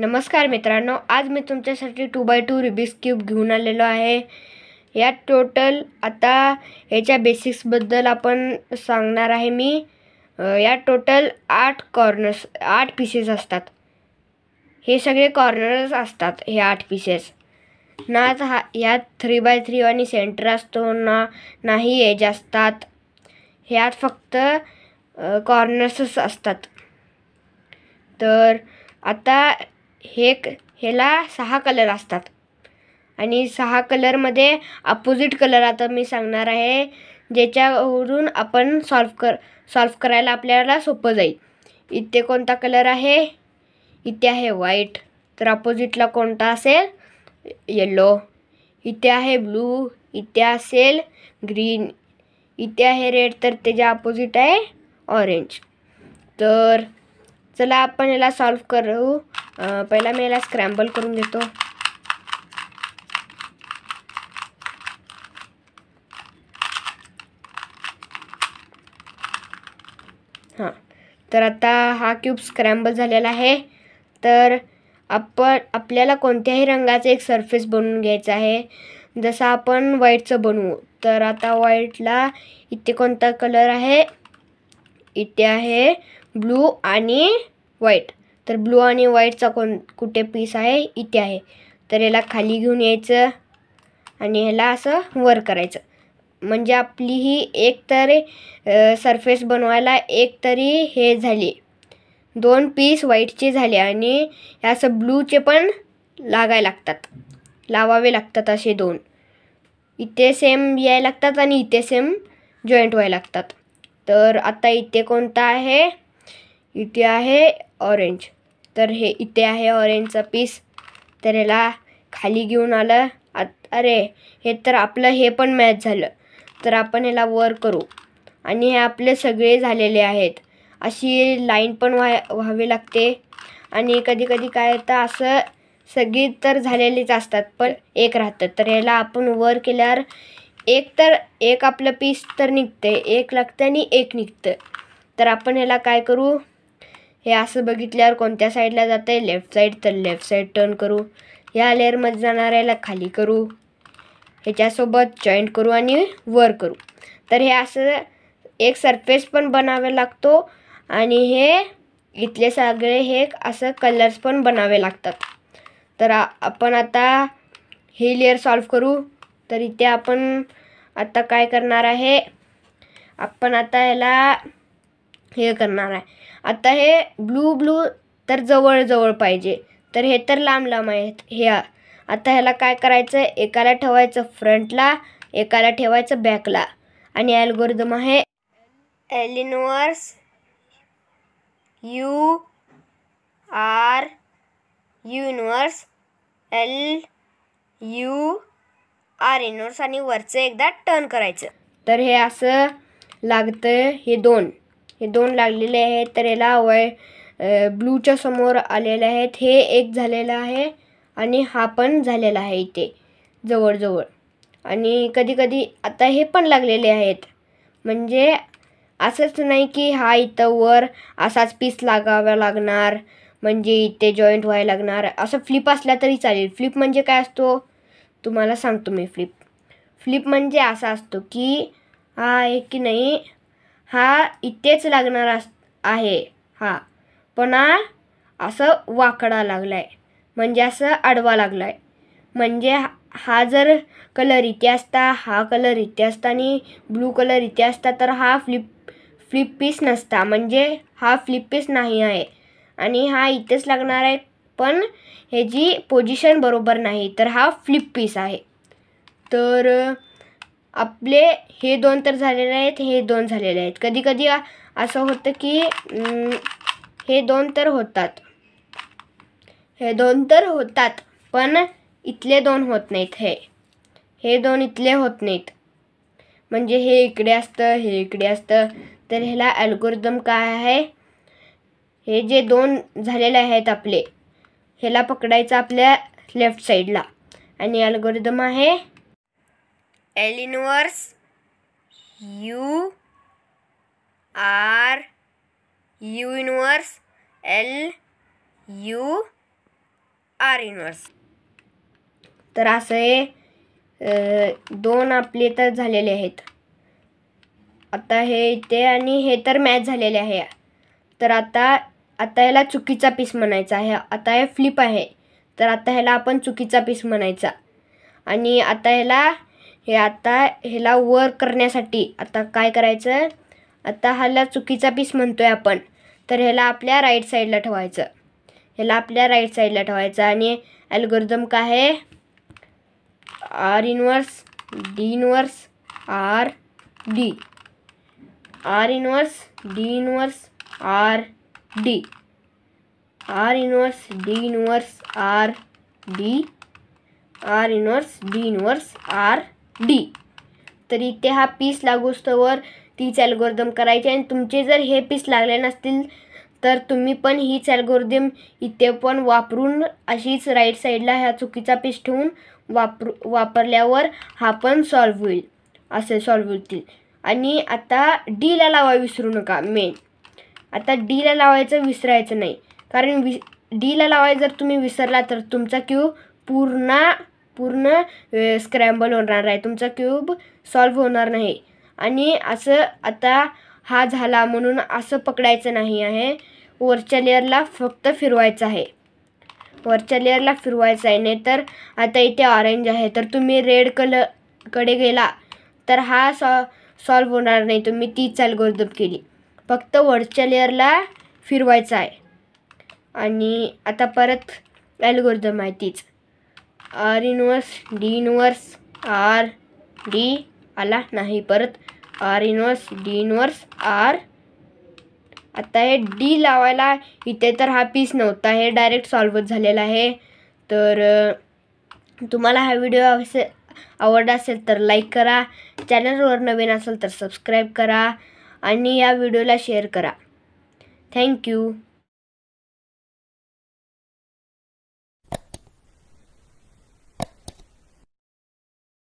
नमस्कार मित्रांनो आज मी तुमच्यासाठी two by two Rubik's cube घेऊन आलेलो आहे या टोटल आता याच्या बेसिक्सबद्दल आपण सांगणार आहे मी या टोटल आठ कॉर्नर्स आठ पीसेस असतात हे सगळे कॉर्नर्स असतात हे आठ पीसेस ना हा यात थ्री बाय थ्री आणि सेंटर असतो ना नाही एज असतात ह्यात फक्त कॉर्नर्सच असतात तर आता हे क ह्याला सहा कलर असतात आणि सहा कलरमध्ये अपोजिट कलर आता मी सांगणार आहे ज्याच्यावरून आपण सॉल्व कर सॉल्व करायला आपल्याला सोपं जाईल इथे कोणता कलर आहे इथे आहे व्हाईट तर अपोजिटला कोणता असेल येलो इथे आहे ब्लू इथे असेल ग्रीन इथे आहे रेड तर त्याच्या अपोजिट आहे ऑरेंज तर चला आपण याला सॉल्व करू पहिला मी याला स्क्रॅम्बल करून घेतो हां तर आता हा क्यूब स्क्रॅम्बल झालेला आहे तर आपण आपल्याला कोणत्याही रंगाचं एक सरफेस बनवून घ्यायचं आहे जसं आपण व्हाईटचं बनवू तर आता व्हाईटला इथे कोणता कलर आहे इथे आहे ब्लू आणि व्हाईट तर ब्लू आणि व्हाईटचा कोण कुठे पीस आहे इथे आहे तर याला खाली घेऊन यायचं आणि ह्याला असं वर करायचं म्हणजे आपली ही एक तरी सरफेस बनवायला एक तरी हे झाली दोन पीस व्हाईटचे झाले आणि असं ब्लूचे पण लागाय लागतात लावावे लागतात असे दोन इथे सेम याय लागतात आणि इथे सेम जॉईंट व्हायला लागतात तर आता इथे कोणता आहे इथे आहे ऑरेंज तर हे इथे आहे ऑरेंजचा पीस तर ह्याला खाली घेऊन आलं आत अरे हे तर आपलं हे पण मॅच झालं तर आपण ह्याला वर करू आणि हे आपले सगळे झालेले आहेत अशी लाईन पण व्हा व्हावी लागते आणि कधीकधी काय तर असं सगळी तर झालेलीच असतात पण एक राहतं तर ह्याला आपण वर केल्यावर एक तर एक आपलं पीस तर निघतं एक लागतं आणि एक निघतं तर आपण ह्याला काय करू हे असं बघितल्यावर कोणत्या साईडला जात आहे लेफ्ट साईड तर लेफ्ट साईड टर्न करू ह्या लेअरमध्ये जाणाऱ्याला खाली करू ह्याच्यासोबत जॉईंट करू आणि वर करू तर हे असं एक सरफेस पण बनावे लागतो आणि हे इथले सगळे हे असं कलर्स पण बनावे लागतात तर आपण आता ही लेअर सॉल्व करू तर इथे आपण आता काय करणार आहे आपण आता याला हे करणार आहे आता हे ब्लू ब्लू तर जवळजवळ पाहिजे तर हे तर लांब लांब आहेत हे आता ह्याला काय करायचं एकाला ठेवायचं फ्रंटला एकाला ठेवायचं बॅकला आणि ॲल्गोरिदम आहे L inverse U R U inverse L U R inverse आणि वरचं एकदा टर्न करायचं तर हे असं लागतं हे दोन हे दोन लागलेले आहेत तर याला वय ब्लूच्या समोर आलेले आहेत हे एक झालेलं आहे आणि हा पण झालेला आहे इथे जवळजवळ आणि कधीकधी आता हे पण लागलेले आहेत म्हणजे असंच नाही की हा इथं वर असाच पीस लागावा लागणार म्हणजे इथे जॉईंट व्हायला लागणार असं फ्लिप असला तरी चालेल फ्लिप म्हणजे काय असतो तुम्हाला सांगतो मी फ्लिप फ्लिप म्हणजे असा असतो की हा आहे की नाही हा इथेच लागणार अस आहे हा पण हा असं वाकडा लागला आहे म्हणजे असं आडवा लागला आहे म्हणजे हा जर कलर इथे असता हा कलर इथे असता आणि ब्लू कलर इथे असता तर हा फ्लिप फ्लिप पीस नसता म्हणजे हा फ्लिप पीस नाही आहे आणि हा इथेच लागणार आहे पण ह्याची पोजिशन बरोबर नाही तर हा फ्लिप पीस आहे तर आपले हे दोन तर झालेले आहेत हे दोन झालेले आहेत कधी कधी असं होतं की हे दोन तर होतात हे दोन तर होतात पण इथले दोन होत नाहीत हे हे दोन इथले होत नाहीत म्हणजे हे इकडे असतं हे इकडे असतं तर ह्याला अल्गोरिदम काय आहे हे जे दोन झालेले आहेत आपले ह्याला पकडायचं आपल्या लेफ्ट साईडला आणि अल्गोरिदम आहे L inverse U R U inverse L U R inverse तर असं हे दोन आपले तर झालेले आहेत आता हे इथे आणि हे तर मॅच झालेले आहे तर आता आता याला चुकीचा पीस म्हणायचा आहे आता हे फ्लिप आहे तर आता ह्याला आपण चुकीचा पीस म्हणायचा आणि आता ह्याला हे आता ह्याला वर करण्यासाठी आता काय करायचं आता ह्याला चुकीचा पीस म्हणतो आहे आपण तर ह्याला आपल्या राईट साईडला ठेवायचं ह्याला आपल्या राईट साईडला ठेवायचं आणि ॲल्गोरिदम काय आहे R inverse D inverse R D R inverse D inverse R D R inverse D inverse R D R inverse D inverse R D तर इथे हा पीस लागूस्तवर तीच ॲल्गोरिदम करायची आणि तुमचे जर हे पीस लागले नसतील तर तुम्ही पण ही ॲल्गोरिदम इथे पण वापरून अशीच राईट साईडला ह्या चुकीचा पीस ठेवून वापरू वापरल्यावर हा पण सॉल्व्ह होईल असे सॉल्व्ह होतील आणि आता डीला लावाय विसरू नका मेन आता डीला लावायचं विसरायचं नाही कारण वि डीला लावाय जर तुम्ही विसरला तर तुमचा क्यू पूर्ण पूर्ण स्क्रॅम्बल होणार आहे तुमचा क्यूब सॉल्व होणार नाही आणि असं आता हा झाला म्हणून असं पकडायचं नाही आहे वरच्या लेअरला फक्त फिरवायचं आहे वरच्या लेअरला फिरवायचं आहे नाही तर आता इथे ऑरेंज आहे तर तुम्ही रेड कलरकडे गेला तर हा सॉ सॉल्व होणार नाही तुम्ही तीच अल्गोर्दम केली फक्त वरच्या लेअरला फिरवायचं आहे आणि आता परत ॲल्गोरिदम आहे तीच R inverse D inverse R D आला नाही परत R inverse D inverse R आता हे डी लावायला इथे तर हा पीस नव्हता हे डायरेक्ट सॉल्वच झालेला आहे तर तुम्हाला हा व्हिडिओ असे आवडला असेल तर लाईक करा चॅनलवर नवीन असेल तर सबस्क्राईब करा आणि या व्हिडिओला शेअर करा थँक्यू